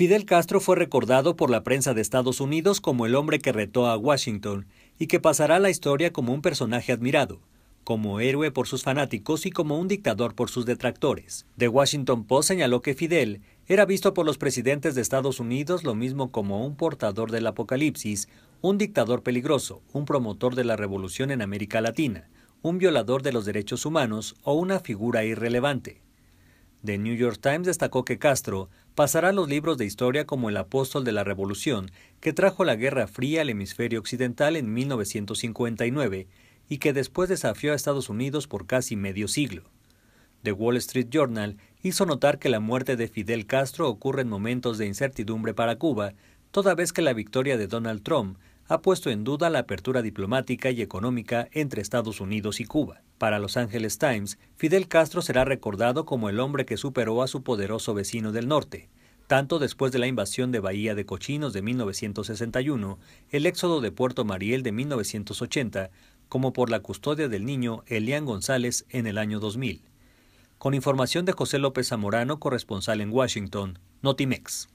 Fidel Castro fue recordado por la prensa de Estados Unidos como el hombre que retó a Washington y que pasará a la historia como un personaje admirado, como héroe por sus fanáticos y como un dictador por sus detractores. The Washington Post señaló que Fidel era visto por los presidentes de Estados Unidos lo mismo como un portador del apocalipsis, un dictador peligroso, un promotor de la revolución en América Latina, un violador de los derechos humanos o una figura irrelevante. The New York Times destacó que Castro pasará a los libros de historia como el apóstol de la revolución que trajo la Guerra Fría al hemisferio occidental en 1959 y que después desafió a Estados Unidos por casi medio siglo. The Wall Street Journal hizo notar que la muerte de Fidel Castro ocurre en momentos de incertidumbre para Cuba, toda vez que la victoria de Donald Trump ha puesto en duda la apertura diplomática y económica entre Estados Unidos y Cuba. Para Los Angeles Times, Fidel Castro será recordado como el hombre que superó a su poderoso vecino del norte. Tanto después de la invasión de Bahía de Cochinos de 1961, el éxodo de Puerto Mariel de 1980, como por la custodia del niño Elian González en el año 2000. Con información de José López Zamorano, corresponsal en Washington, Notimex.